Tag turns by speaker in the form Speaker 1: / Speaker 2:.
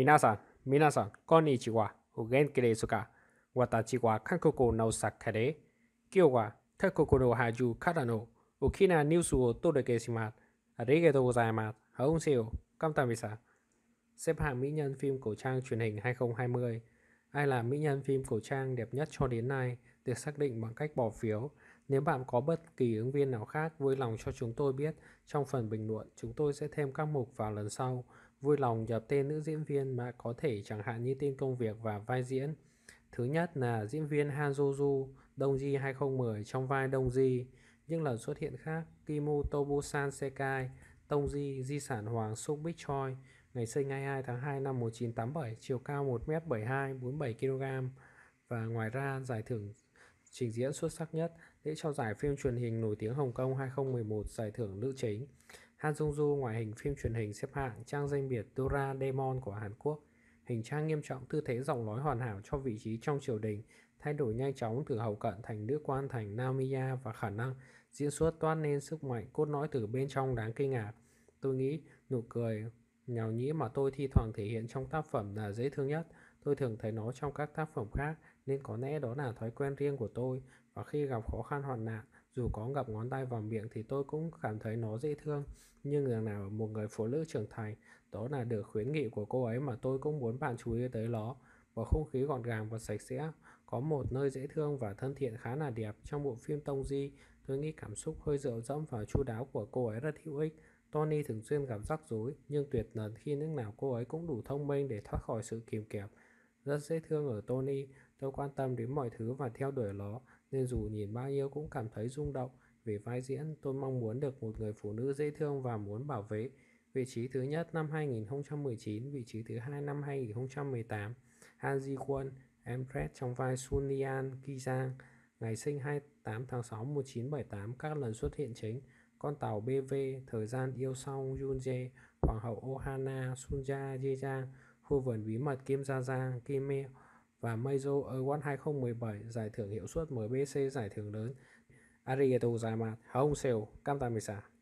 Speaker 1: 皆さん、皆さん、こんにちは。お元気ですか私は韓国の作家で、今日は韓国の俳優からの大きなニュースを届けします。ありがとうございます。Hậu ông Siêu, Cam Tạm Việt Sản Xếp hạng mỹ nhân phim cổ trang truyền hình 2020 Ai là mỹ nhân phim cổ trang đẹp nhất cho đến nay được xác định bằng cách bỏ phiếu nếu bạn có bất kỳ ứng viên nào khác, vui lòng cho chúng tôi biết. Trong phần bình luận, chúng tôi sẽ thêm các mục vào lần sau. Vui lòng nhập tên nữ diễn viên mà có thể chẳng hạn như tên công việc và vai diễn. Thứ nhất là diễn viên Han Joju, Dong Ji 2010 trong vai Dong Ji. Những lần xuất hiện khác, Kimu Tobusan Sekai, Dong Ji, di sản hoàng Suk Big Choi, ngày sinh 22 tháng 2 năm 1987, chiều cao 1m72, 47kg. Và ngoài ra, giải thưởng trình diễn xuất sắc nhất lễ trao giải phim truyền hình nổi tiếng Hồng Kông 2011 giải thưởng nữ chính. Han Jung ju ngoại hình phim truyền hình xếp hạng trang danh biệt demon của Hàn Quốc. Hình trang nghiêm trọng tư thế giọng nói hoàn hảo cho vị trí trong triều đình, thay đổi nhanh chóng từ hậu cận thành nữ quan thành Namiya và khả năng diễn xuất toát nên sức mạnh cốt lõi từ bên trong đáng kinh ngạc. Tôi nghĩ nụ cười nhào nhĩ mà tôi thi thoảng thể hiện trong tác phẩm là dễ thương nhất. Tôi thường thấy nó trong các tác phẩm khác nên có lẽ đó là thói quen riêng của tôi và khi gặp khó khăn hoạn nạn, dù có gặp ngón tay vào miệng thì tôi cũng cảm thấy nó dễ thương. Nhưng rằng nào một người phụ nữ trưởng thành, đó là được khuyến nghị của cô ấy mà tôi cũng muốn bạn chú ý tới nó. và không khí gọn gàng và sạch sẽ, có một nơi dễ thương và thân thiện khá là đẹp trong bộ phim Tông Di. Tôi nghĩ cảm xúc hơi rượu dẫm và chu đáo của cô ấy rất hữu ích. Tony thường xuyên gặp rắc rối, nhưng tuyệt lần khi nước nào cô ấy cũng đủ thông minh để thoát khỏi sự kìm kẹp. Rất dễ thương ở Tony, tôi quan tâm đến mọi thứ và theo đuổi nó, nên dù nhìn bao nhiêu cũng cảm thấy rung động. Về vai diễn, tôi mong muốn được một người phụ nữ dễ thương và muốn bảo vệ. Vị trí thứ nhất năm 2019, vị trí thứ hai năm 2018. Han Ji Kwon, em trong vai Sunian Lian Ki Giang, ngày sinh 28 tháng 6 1978, các lần xuất hiện chính. Con tàu BV, thời gian yêu song Yun Jae, Hoàng hậu Ohana, Sunja Jae Jang, khu vườn bí mật Kim Gia Gia, Kim Meo và Meijo Award 2017 giải thưởng hiệu suất MBC giải thưởng lớn. Arigato gozaimasu. Hong Seo, Kamtamisa.